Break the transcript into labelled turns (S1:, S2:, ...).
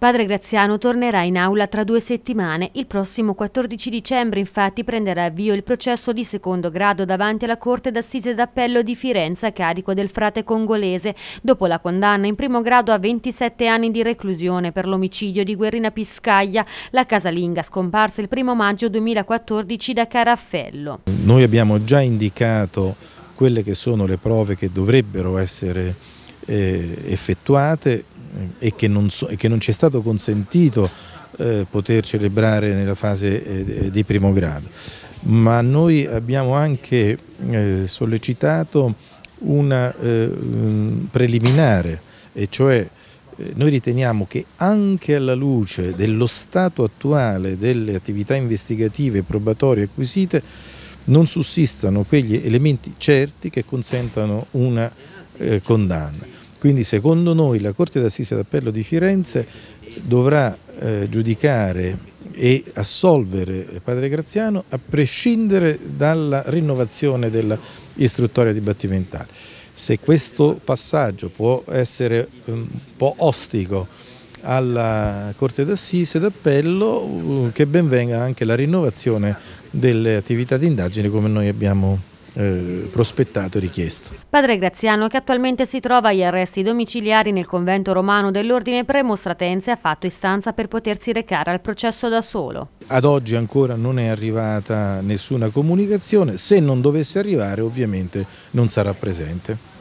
S1: Padre Graziano tornerà in aula tra due settimane. Il prossimo 14 dicembre infatti prenderà avvio il processo di secondo grado davanti alla Corte d'Assise d'Appello di Firenze a carico del frate congolese, dopo la condanna in primo grado a 27 anni di reclusione per l'omicidio di Guerrina Piscaglia, la casalinga scomparsa il 1 maggio 2014 da Caraffello.
S2: Noi abbiamo già indicato quelle che sono le prove che dovrebbero essere eh, effettuate, eh, e che, so, e che non, ci è stato consentito eh, poter celebrare nella fase eh, di primo grado. Ma noi abbiamo anche eh, sollecitato una eh, preliminare, e cioè eh, noi riteniamo che anche alla luce dello stato attuale delle attività investigative e probatorie acquisite non sussistano quegli elementi certi che consentano una condanna. Quindi secondo noi la Corte d'Assise d'Appello di Firenze dovrà eh, giudicare e assolvere eh, Padre Graziano a prescindere dalla rinnovazione dell'istruttoria dibattimentale. Se questo passaggio può essere ehm, un po' ostico alla Corte d'Assise d'Appello, eh, che ben venga anche la rinnovazione delle attività di indagine come noi abbiamo eh, prospettato e richiesto.
S1: Padre Graziano, che attualmente si trova agli arresti domiciliari nel convento romano dell'Ordine Premo Stratense, ha fatto istanza per potersi recare al processo da solo.
S2: Ad oggi ancora non è arrivata nessuna comunicazione, se non dovesse arrivare ovviamente non sarà presente.